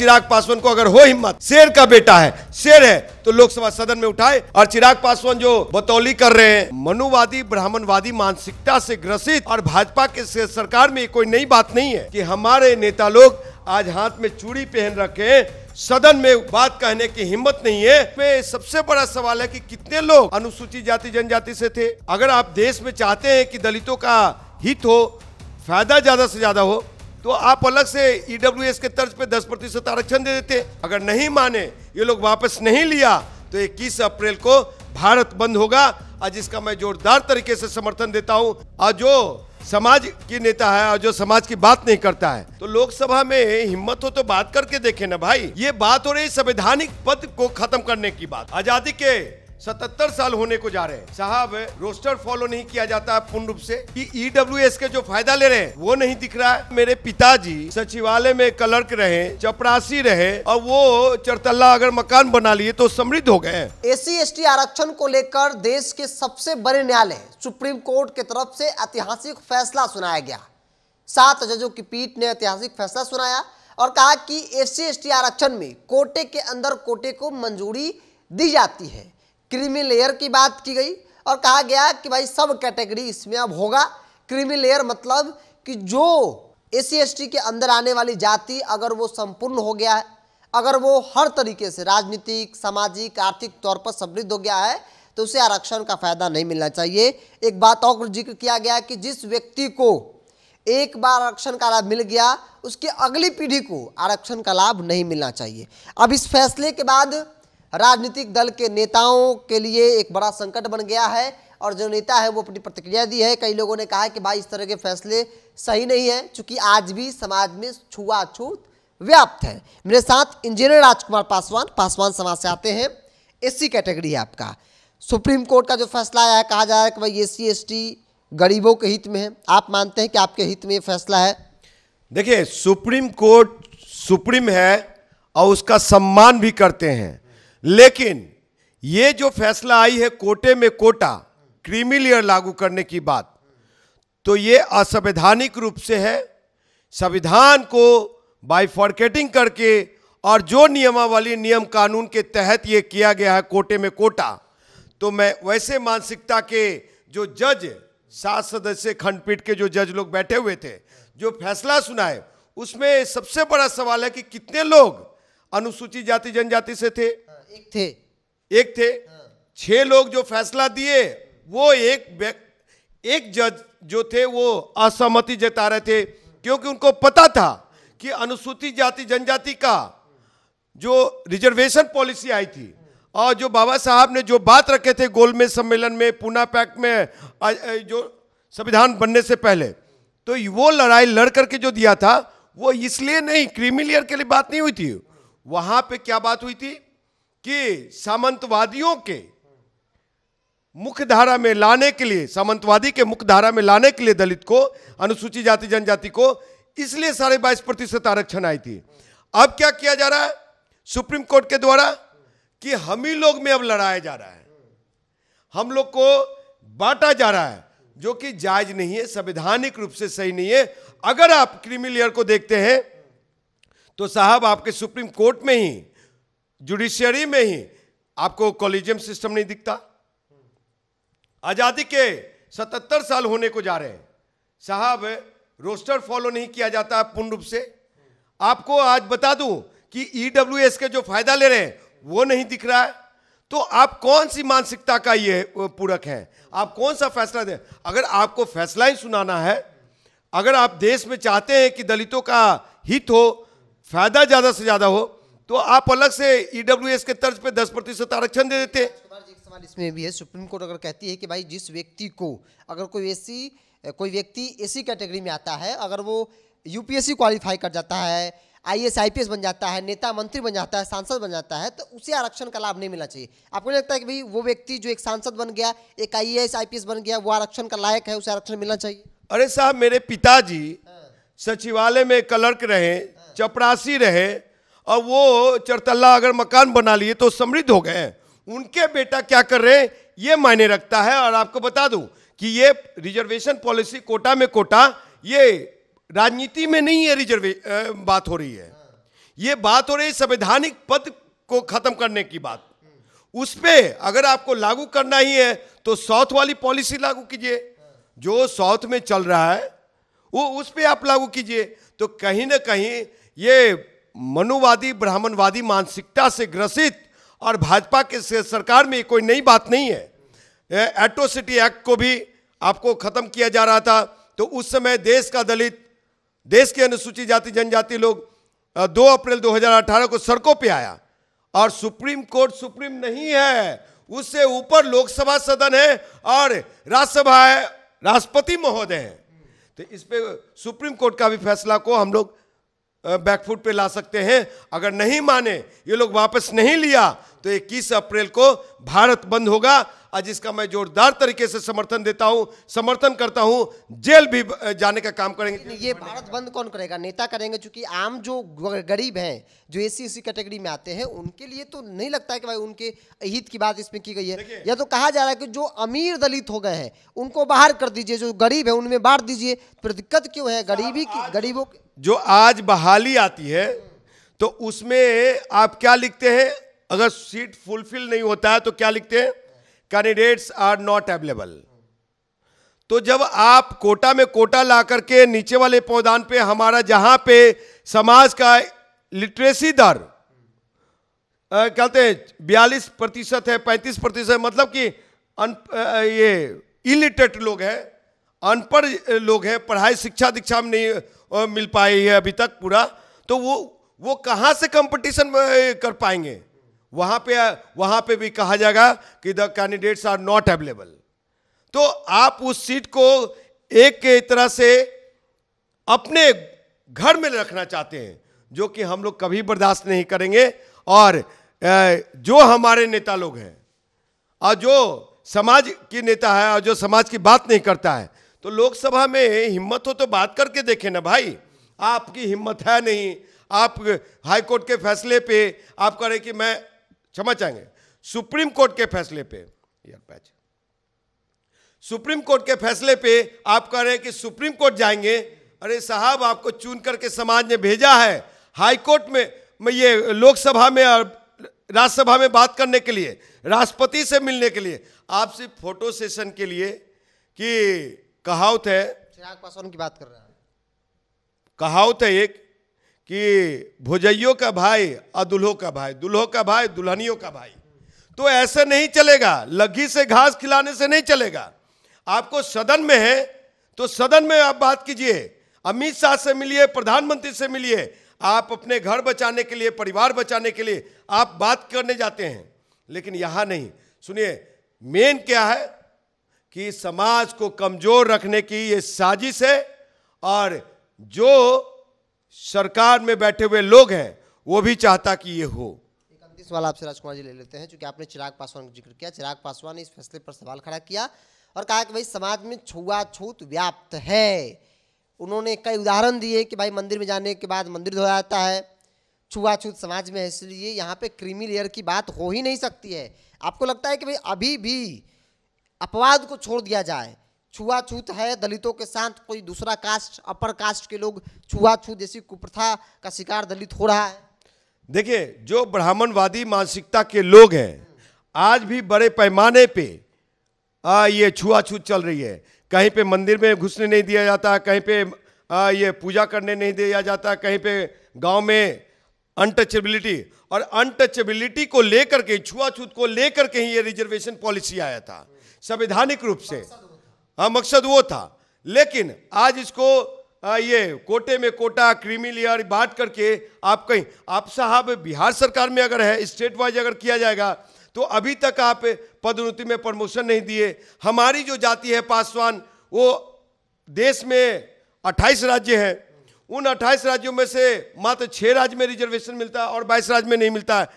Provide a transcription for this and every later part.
चिराग पासवान को अगर हो हिम्मत शेर का बेटा है शेर है तो लोकसभा सदन में उठाए और चिराग पासवान जो बतौली कर रहे हैं मनुवादी ब्राह्मणवादी मानसिकता से ग्रसित और भाजपा के सरकार में कोई नई बात नहीं है कि हमारे नेता लोग आज हाथ में चूड़ी पहन रखे सदन में बात कहने की हिम्मत नहीं है पे सबसे बड़ा सवाल है कि कितने लोग अनुसूचित जाति जनजाति से थे अगर आप देश में चाहते हैं कि दलितों का हित हो फायदा ज्यादा से ज्यादा हो तो आप अलग से ईडब्ल्यूएस e के तर्ज पे 10 प्रतिशत आरक्षण दे देते अगर नहीं माने ये लोग वापस नहीं लिया तो इक्कीस अप्रैल को भारत बंद होगा और जिसका मैं जोरदार तरीके से समर्थन देता हूँ और जो समाज की नेता है और जो समाज की बात नहीं करता है तो लोकसभा में हिम्मत हो तो बात करके देखे ना भाई ये बात हो रही संवैधानिक पद को खत्म करने की बात आजादी के सतहत्तर साल होने को जा रहे हैं साहब रोस्टर फॉलो नहीं किया जाता है पूर्ण रूप से कि ईडब्ल्यू e के जो फायदा ले रहे हैं वो नहीं दिख रहा है मेरे पिताजी सचिवालय में क्लर्क रहे चपरासी रहे और वो चरतल्ला अगर मकान बना लिए तो समृद्ध हो गए एसी एसटी आरक्षण को लेकर देश के सबसे बड़े न्यायालय सुप्रीम कोर्ट के तरफ से ऐतिहासिक फैसला सुनाया गया सात जजों की पीठ ने ऐतिहासिक फैसला सुनाया और कहा कि एस सी आरक्षण में कोटे के अंदर कोटे को मंजूरी दी जाती है क्रीमी लेयर की बात की गई और कहा गया कि भाई सब कैटेगरी इसमें अब होगा क्रीमी लेयर मतलब कि जो ए सी के अंदर आने वाली जाति अगर वो संपूर्ण हो गया है अगर वो हर तरीके से राजनीतिक सामाजिक आर्थिक तौर पर समृद्ध हो गया है तो उसे आरक्षण का फायदा नहीं मिलना चाहिए एक बात और जिक्र किया गया कि जिस व्यक्ति को एक बार आरक्षण का लाभ मिल गया उसकी अगली पीढ़ी को आरक्षण का लाभ नहीं मिलना चाहिए अब इस फैसले के बाद राजनीतिक दल के नेताओं के लिए एक बड़ा संकट बन गया है और जो नेता है वो अपनी प्रतिक्रिया दी है कई लोगों ने कहा है कि भाई इस तरह के फैसले सही नहीं है चूंकि आज भी समाज में छुआछूत व्याप्त है मेरे साथ इंजीनियर राजकुमार पासवान पासवान समाज से आते हैं एससी कैटेगरी है आपका सुप्रीम कोर्ट का जो फैसला आया है कहा जा रहा है कि भाई एस सी गरीबों के हित में है आप मानते हैं कि आपके हित में ये फैसला है देखिए सुप्रीम कोर्ट सुप्रीम है और उसका सम्मान भी करते हैं लेकिन ये जो फैसला आई है कोटे में कोटा क्रीमी लेयर लागू करने की बात तो ये असंवैधानिक रूप से है संविधान को बाइफॉर्केटिंग करके और जो नियमावली नियम कानून के तहत ये किया गया है कोटे में कोटा तो मैं वैसे मानसिकता के जो जज सात सदस्य खंडपीठ के जो जज लोग बैठे हुए थे जो फैसला सुनाए उसमें सबसे बड़ा सवाल है कि कितने लोग अनुसूचित जाति जनजाति से थे एक थे एक थे हाँ। छह लोग जो फैसला दिए वो एक एक जज जो थे वो असहमति जता रहे थे क्योंकि उनको पता था कि अनुसूचित जाति जनजाति का जो रिजर्वेशन पॉलिसी आई थी और जो बाबा साहब ने जो बात रखे थे गोलमेज सम्मेलन में पूना पैक में जो संविधान बनने से पहले तो वो लड़ाई लड़ करके जो दिया था वो इसलिए नहीं क्रिमिलियर के लिए बात नहीं हुई थी वहां पे क्या बात हुई थी कि सामंतवादियों के मुख्यधारा में लाने के लिए सामंतवादी के मुख्यधारा में लाने के लिए दलित को अनुसूचित जाति जनजाति को इसलिए साढ़े बाईस प्रतिशत आरक्षण आई थी अब क्या किया जा रहा है सुप्रीम कोर्ट के द्वारा कि हम ही लोग में अब लड़ाया जा रहा है हम लोग को बांटा जा रहा है जो कि जायज नहीं है संवैधानिक रूप से सही नहीं है अगर आप क्रिमिलियर को देखते हैं तो साहब आपके सुप्रीम कोर्ट में ही जुडिशियरी में ही आपको कॉलेजियम सिस्टम नहीं दिखता आज़ादी के 77 साल होने को जा रहे हैं साहब रोस्टर फॉलो नहीं किया जाता है पूर्ण रूप से आपको आज बता दूं कि ई e के जो फायदा ले रहे हैं वो नहीं दिख रहा है तो आप कौन सी मानसिकता का ये पूरक हैं आप कौन सा फैसला दें अगर आपको फैसला ही सुनाना है अगर आप देश में चाहते हैं कि दलितों का हित हो फायदा ज़्यादा से ज़्यादा हो तो आप अलग से ईडब्ल्यू e के तर्ज पे 10 प्रतिशत आरक्षण दे देते इसमें भी है सुप्रीम कोर्ट अगर कहती है कि भाई जिस व्यक्ति को अगर कोई ऐसी कोई व्यक्ति ऐसी कैटेगरी में आता है अगर वो यूपीएससी क्वालिफाई कर जाता है I S I P S बन जाता है नेता मंत्री बन जाता है सांसद बन जाता है तो उसे आरक्षण का लाभ नहीं मिलना चाहिए आपको नहीं लगता है कि भाई वो व्यक्ति जो एक सांसद बन गया एक I S I P S बन गया वो आरक्षण का लायक है उसे आरक्षण मिलना चाहिए अरे साहब मेरे पिताजी हाँ। सचिवालय में क्लर्क रहे हाँ। चपरासी रहे और वो चरतल्ला अगर मकान बना लिए तो समृद्ध हो गए उनके बेटा क्या कर रहे हैं ये मायने रखता है और आपको बता दूं कि ये रिजर्वेशन पॉलिसी कोटा में कोटा ये राजनीति में नहीं है रिजर्वे बात हो रही है ये बात हो रही है संवैधानिक पद को खत्म करने की बात उस पर अगर आपको लागू करना ही है तो साउथ वाली पॉलिसी लागू कीजिए जो साउथ में चल रहा है वो उस पर आप लागू कीजिए तो कहीं ना कहीं ये मनुवादी ब्राह्मणवादी मानसिकता से ग्रसित और भाजपा के सरकार में कोई नई बात नहीं है एट्रोसिटी एक्ट को भी आपको ख़त्म किया जा रहा था तो उस समय देश का दलित देश के अनुसूचित जाति जनजाति लोग दो अप्रैल 2018 को सड़कों पे आया और सुप्रीम कोर्ट सुप्रीम नहीं है उससे ऊपर लोकसभा सदन है और राज्यसभा है राष्ट्रपति महोदय है तो इस पर सुप्रीम कोर्ट का भी फैसला को हम लोग बैकफुट पे ला सकते हैं अगर नहीं माने ये लोग वापस नहीं लिया तो इक्कीस अप्रैल को भारत बंद होगा और जिसका मैं जोरदार तरीके से समर्थन देता हूं समर्थन करता हूं जेल भी जाने का काम करेंगे ये भारत बंद कौन करेगा नेता करेंगे क्योंकि आम जो गरीब हैं जो एसी सी कैटेगरी में आते हैं उनके लिए तो नहीं लगता है कि भाई उनके हित की बात इसमें की गई है या तो कहा जा रहा है कि जो अमीर दलित हो गए हैं उनको बाहर कर दीजिए जो गरीब है उनमें बांट दीजिए फिर दिक्कत क्यों है गरीबी की गरीबों जो आज बहाली आती है तो उसमें आप क्या लिखते हैं अगर सीट फुलफिल नहीं होता है तो क्या लिखते हैं कैंडिडेट्स आर नॉट अवेलेबल तो जब आप कोटा में कोटा ला करके नीचे वाले पौधान पे हमारा जहां पे समाज का लिटरेसी दर कहते हैं बयालीस प्रतिशत है पैंतीस प्रतिशत मतलब कि अन ये इलिटरेट लोग हैं अनपढ़ लोग हैं पढ़ाई शिक्षा दीक्षा में नहीं मिल पाई है अभी तक पूरा तो वो वो कहाँ से कंपटीशन कर पाएंगे वहाँ पे वहाँ पे भी कहा जाएगा कि the candidates are not available तो आप उस सीट को एक के तरह से अपने घर में रखना चाहते हैं जो कि हम लोग कभी बर्दाश्त नहीं करेंगे और जो हमारे नेता लोग हैं और जो समाज की नेता है और जो समाज की बात नहीं करता है तो लोकसभा में हिम्मत हो तो बात करके देखे ना भाई आपकी हिम्मत है नहीं आप हाई कोर्ट के फैसले पे आप कह रहे कि मैं क्षमा चाहेंगे सुप्रीम कोर्ट के फैसले पे यार पैच सुप्रीम कोर्ट के फैसले पे आप कह रहे हैं कि सुप्रीम कोर्ट जाएंगे अरे साहब आपको चुन करके समाज ने भेजा है हाई कोर्ट में, मैं ये लोकसभा में और राज्यसभा में बात करने के लिए राष्ट्रपति से मिलने के लिए आपसे फोटो सेशन के लिए कि कहावत है चिराग पासवान की बात कर रहा है कहावत है एक कि भुजइयों का भाई और दुल्हों का भाई दुल्हों का भाई दुल्हनियों का भाई तो ऐसे नहीं चलेगा लगी से घास खिलाने से नहीं चलेगा आपको सदन में है तो सदन में आप बात कीजिए अमित शाह से मिलिए प्रधानमंत्री से मिलिए आप अपने घर बचाने के लिए परिवार बचाने के लिए आप बात करने जाते हैं लेकिन यहाँ नहीं सुनिए मेन क्या है कि समाज को कमज़ोर रखने की ये साजिश है और जो सरकार में बैठे हुए लोग हैं वो भी चाहता कि ये हो सवाल आपसे राजकुमार जी ले लेते हैं क्योंकि आपने चिराग पासवान का जिक्र किया चिराग पासवान ने इस फैसले पर सवाल खड़ा किया और कहा कि भाई समाज में छुआछूत व्याप्त है उन्होंने कई उदाहरण दिए कि भाई मंदिर में जाने के बाद मंदिर धोया जाता है छुआछूत समाज में है इसलिए यहाँ पे क्रीमी लेयर की बात हो ही नहीं सकती है आपको लगता है कि भाई अभी भी अपवाद को छोड़ दिया जाए छुआछूत है दलितों के साथ कोई दूसरा कास्ट अपर कास्ट के लोग छुआछूत जैसी कुप्रथा का शिकार दलित हो रहा है देखिए जो ब्राह्मणवादी मानसिकता के लोग हैं आज भी बड़े पैमाने पे आ, ये छुआछूत चल रही है कहीं पे मंदिर में घुसने नहीं दिया जाता कहीं पे आ, ये पूजा करने नहीं दिया जाता कहीं पे गांव में अनटचेबिलिटी और अनटचेबिलिटी को लेकर के छुआछूत को लेकर के ही ये रिजर्वेशन पॉलिसी आया था संवैधानिक रूप से हाँ मकसद वो था लेकिन आज इसको आ, ये कोटे में कोटा क्रीमी लेयर बांट करके आप कहीं आप साहब बिहार सरकार में अगर है स्टेट वाइज अगर किया जाएगा तो अभी तक आप पदोन्नति में प्रमोशन नहीं दिए हमारी जो जाति है पासवान वो देश में 28 राज्य हैं उन 28 राज्यों में से मात्र छः राज्य में रिजर्वेशन मिलता है और 22 राज्य में नहीं मिलता है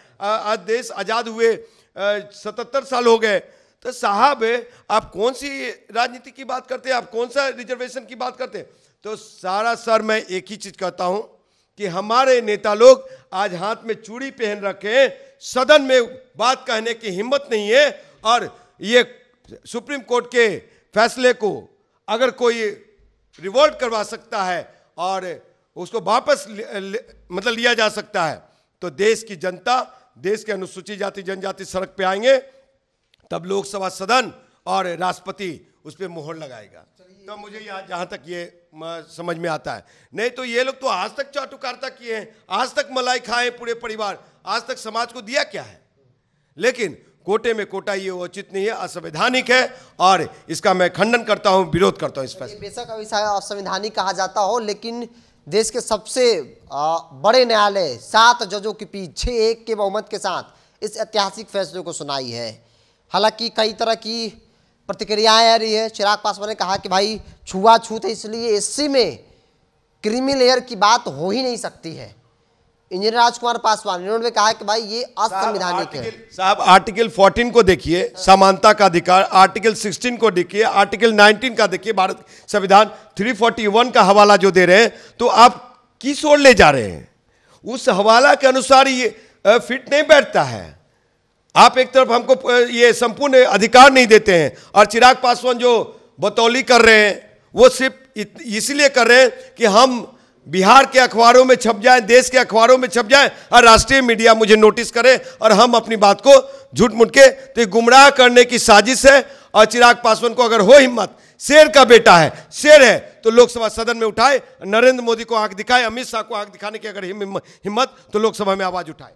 आज देश आज़ाद हुए सतहत्तर साल हो गए तो साहब आप कौन सी राजनीति की बात करते हैं आप कौन सा रिजर्वेशन की बात करते हैं तो सारा सर मैं एक ही चीज़ कहता हूं कि हमारे नेता लोग आज हाथ में चूड़ी पहन रखे सदन में बात कहने की हिम्मत नहीं है और ये सुप्रीम कोर्ट के फैसले को अगर कोई रिवोल्ट करवा सकता है और उसको वापस मतलब लिया जा सकता है तो देश की जनता देश के अनुसूचित जाति जनजाति सड़क पे आएंगे तब लोकसभा सदन और राष्ट्रपति उस पर मोहर लगाएगा तो मुझे यहाँ जहाँ तक ये समझ में आता है नहीं तो ये लोग तो आज तक चाटुकारता किए हैं आज तक मलाई खाए पूरे परिवार आज तक समाज को दिया क्या है लेकिन कोटे में कोटा ये उचित नहीं है असंवैधानिक है और इसका मैं खंडन करता हूँ विरोध करता हूँ इस फैसले बेशक अभी असंवैधानिक कहा जाता हो लेकिन देश के सबसे बड़े न्यायालय सात जजों के पीछे एक के बहुमत के साथ इस ऐतिहासिक फैसले को सुनाई है हालांकि कई तरह की प्रतिक्रियाएं आ रही है चिराग पासवान ने कहा कि भाई छुआछूत है इसलिए एससी में क्रीमी लेयर की बात हो ही नहीं सकती है इंजीनियर राजकुमार पासवान इन्होंने कहा कि भाई ये असंवैधानिक है साहब आर्टिकल 14 को देखिए समानता का अधिकार आर्टिकल 16 को देखिए आर्टिकल 19 का देखिए भारत संविधान 341 का हवाला जो दे रहे हैं तो आप किस ओर ले जा रहे हैं उस हवाला के अनुसार ये फिट नहीं बैठता है आप एक तरफ हमको ये संपूर्ण अधिकार नहीं देते हैं और चिराग पासवान जो बतौली कर रहे हैं वो सिर्फ इसलिए कर रहे हैं कि हम बिहार के अखबारों में छप जाएं देश के अखबारों में छप जाएं और राष्ट्रीय मीडिया मुझे नोटिस करे और हम अपनी बात को झूठ मुठ के तो गुमराह करने की साजिश है और चिराग पासवान को अगर हो हिम्मत शेर का बेटा है शेर है तो लोकसभा सदन में उठाए नरेंद्र मोदी को आंख दिखाए अमित शाह को आंख दिखाने की अगर हिम्मत तो लोकसभा में आवाज उठाए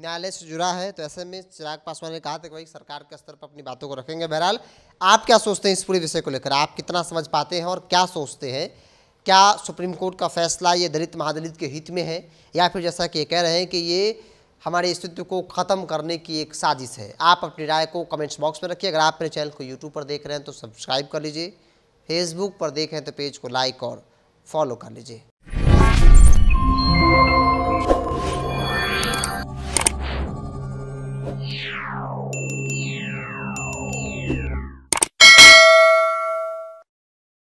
न्यायालय से जुड़ा है तो ऐसे में चिराग पासवान ने कहा था कि भाई सरकार के स्तर पर अपनी बातों को रखेंगे बहरहाल आप क्या सोचते हैं इस पूरे विषय को लेकर आप कितना समझ पाते हैं और क्या सोचते हैं क्या सुप्रीम कोर्ट का फैसला ये दलित महादलित के हित में है या फिर जैसा कि कह रहे हैं कि ये हमारे अस्तित्व को ख़त्म करने की एक साजिश है आप अपनी राय को कमेंट्स बॉक्स में रखिए अगर आप मेरे चैनल को यूट्यूब पर देख रहे हैं तो सब्सक्राइब कर लीजिए फेसबुक पर देख रहे हैं तो पेज को लाइक और फॉलो कर लीजिए